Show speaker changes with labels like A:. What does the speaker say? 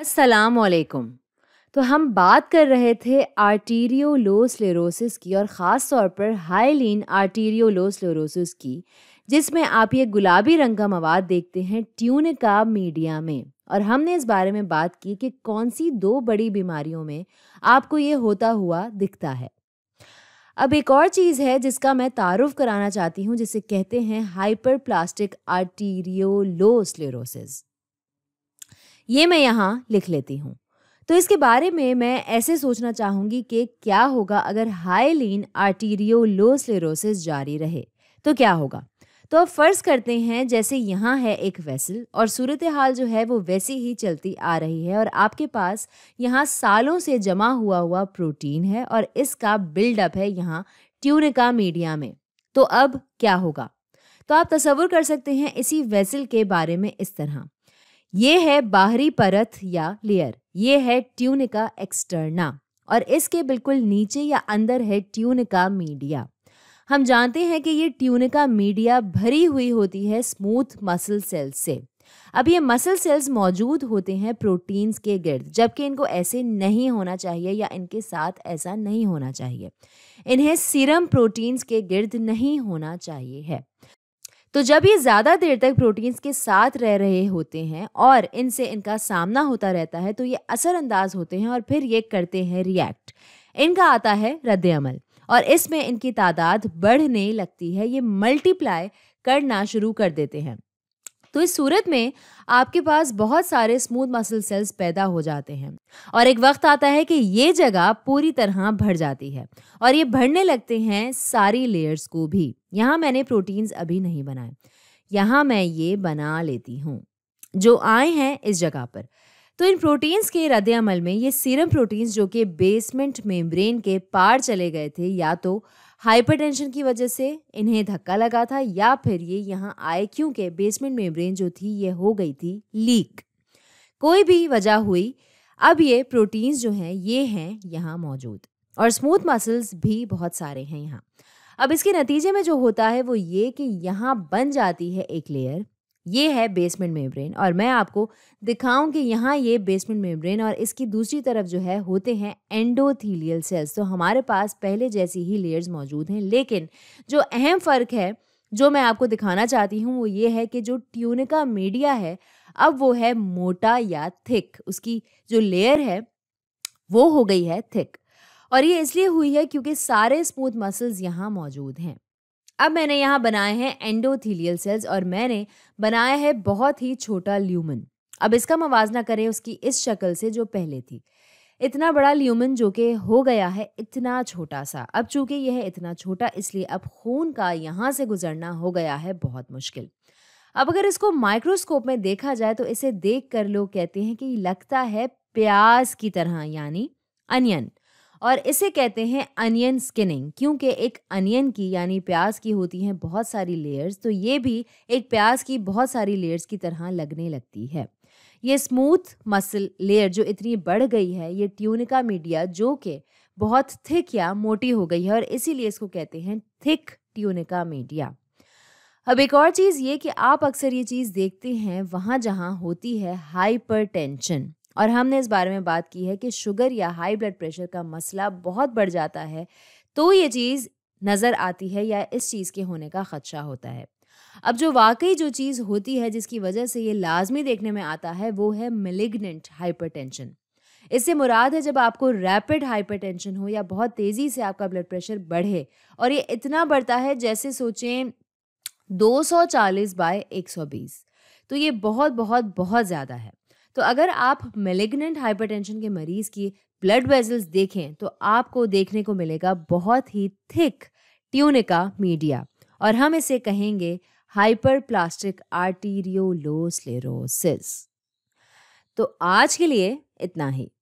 A: अस्सलाम वालेकुम तो हम बात कर रहे थे आर्टीरियोलोसलेरोसिस की और ख़ास तौर पर हाईलिन आर्टीरियोलोसलेरोसिस की जिसमें आप ये गुलाबी रंग का मवाद देखते हैं ट्यूनिका मीडिया में और हमने इस बारे में बात की कि कौन सी दो बड़ी बीमारियों में आपको ये होता हुआ दिखता है अब एक और चीज़ है जिसका मैं तारुफ कराना चाहती हूँ जिसे कहते हैं हाइपर प्लास्टिक आर्टीरियोलोसलेरोसिस ये मैं यहाँ लिख लेती हूँ तो इसके बारे में मैं ऐसे सोचना चाहूँगी कि क्या होगा अगर हाई लीन आर्टीरियोलोस्लेरोसिस जारी रहे तो क्या होगा तो अब फ़र्ज़ करते हैं जैसे यहाँ है एक वेसल और सूरत हाल जो है वो वैसी ही चलती आ रही है और आपके पास यहाँ सालों से जमा हुआ हुआ प्रोटीन है और इसका बिल्डअप है यहाँ ट्यूनिका मीडिया में तो अब क्या होगा तो आप तस्वुर कर सकते हैं इसी वेसल के बारे में इस तरह ये है बाहरी परत या लेयर ये है ट्यूनिका एक्सटर्ना और इसके बिल्कुल नीचे या अंदर है ट्यूनिका मीडिया हम जानते हैं कि ये ट्यूनिका मीडिया भरी हुई होती है स्मूथ मसल सेल्स से अब ये मसल सेल्स मौजूद होते हैं प्रोटीन्स के गिर्द जबकि इनको ऐसे नहीं होना चाहिए या इनके साथ ऐसा नहीं होना चाहिए इन्हें सीरम प्रोटीन्स के गिर्द नहीं होना चाहिए है तो जब ये ज़्यादा देर तक प्रोटीन्स के साथ रह रहे होते हैं और इनसे इनका सामना होता रहता है तो ये असरअंदाज होते हैं और फिर ये करते हैं रिएक्ट इनका आता है रद्द अमल और इसमें इनकी तादाद बढ़ने लगती है ये मल्टीप्लाई करना शुरू कर देते हैं तो इस सूरत में आपके पास बहुत सारे स्मूथ मसल सेल्स पैदा हो जाते हैं और एक वक्त आता है कि ये जगह पूरी तरह भर जाती है और ये भरने लगते हैं सारी लेयर्स को भी यहाँ मैंने प्रोटीन्स अभी नहीं बनाए यहाँ मैं ये बना लेती हूँ जो आए हैं इस जगह पर तो इन प्रोटीन्स के रद्द अमल में ये सीरम प्रोटीन्स जो कि बेसमेंट मेम्ब्रेन के पार चले गए थे या तो हाइपरटेंशन की वजह से इन्हें धक्का लगा था या फिर ये यहाँ आए क्योंकि के बेसमेंट मेम्ब्रेन जो थी ये हो गई थी लीक कोई भी वजह हुई अब ये प्रोटीन्स जो हैं ये हैं यहाँ मौजूद और स्मूथ मसल्स भी बहुत सारे हैं यहाँ अब इसके नतीजे में जो होता है वो ये कि यहाँ बन जाती है एक लेयर ये है बेसमेंट मेम्ब्रेन और मैं आपको दिखाऊं कि यहाँ ये बेसमेंट मेम्ब्रेन और इसकी दूसरी तरफ जो है होते हैं एंडोथीलियल सेल्स तो हमारे पास पहले जैसी ही लेयर्स मौजूद हैं लेकिन जो अहम फ़र्क है जो मैं आपको दिखाना चाहती हूँ वो ये है कि जो ट्यूनिका मीडिया है अब वो है मोटा या थिक उसकी जो लेयर है वो हो गई है थिक और ये इसलिए हुई है क्योंकि सारे स्मूथ मसल्स यहाँ मौजूद हैं अब मैंने यहाँ बनाए हैं एंडोथीलियल सेल्स और मैंने बनाया है बहुत ही छोटा ल्यूमन अब इसका मवाजना करें उसकी इस शक्ल से जो पहले थी इतना बड़ा ल्यूमन जो कि हो गया है इतना छोटा सा अब चूंकि यह इतना छोटा इसलिए अब खून का यहाँ से गुजरना हो गया है बहुत मुश्किल अब अगर इसको माइक्रोस्कोप में देखा जाए तो इसे देख कर लोग कहते हैं कि लगता है प्याज की तरह यानी अनियन और इसे कहते हैं अनियन स्किनिंग क्योंकि एक अनियन की यानी प्याज की होती हैं बहुत सारी लेयर्स तो ये भी एक प्याज की बहुत सारी लेयर्स की तरह लगने लगती है ये स्मूथ मसल लेयर जो इतनी बढ़ गई है ये ट्यूनिका मीडिया जो कि बहुत थिक या मोटी हो गई है और इसीलिए इसको कहते हैं थिक ट्यूनिका मीडिया अब एक और चीज़ ये कि आप अक्सर ये चीज़ देखते हैं वहाँ जहाँ होती है हाइपरटेंशन और हमने इस बारे में बात की है कि शुगर या हाई ब्लड प्रेशर का मसला बहुत बढ़ जाता है तो ये चीज़ नज़र आती है या इस चीज़ के होने का ख़दशा होता है अब जो वाकई जो चीज़ होती है जिसकी वजह से ये लाजमी देखने में आता है वो है मिलिग्नेंट हाइपर इससे मुराद है जब आपको रैपिड हाइपरटेंशन हो या बहुत तेज़ी से आपका ब्लड प्रेशर बढ़े और ये इतना बढ़ता है जैसे सोचें 240 सौ बाय एक तो ये बहुत बहुत बहुत ज़्यादा है तो अगर आप मेलेग्नेंट हाइपरटेंशन के मरीज़ की ब्लड वेजल्स देखें तो आपको देखने को मिलेगा बहुत ही थिक ट्यूनिका मीडिया और हम इसे कहेंगे हाइपर प्लास्टिक आर्टीरियोलोसलेरोसिस तो आज के लिए इतना ही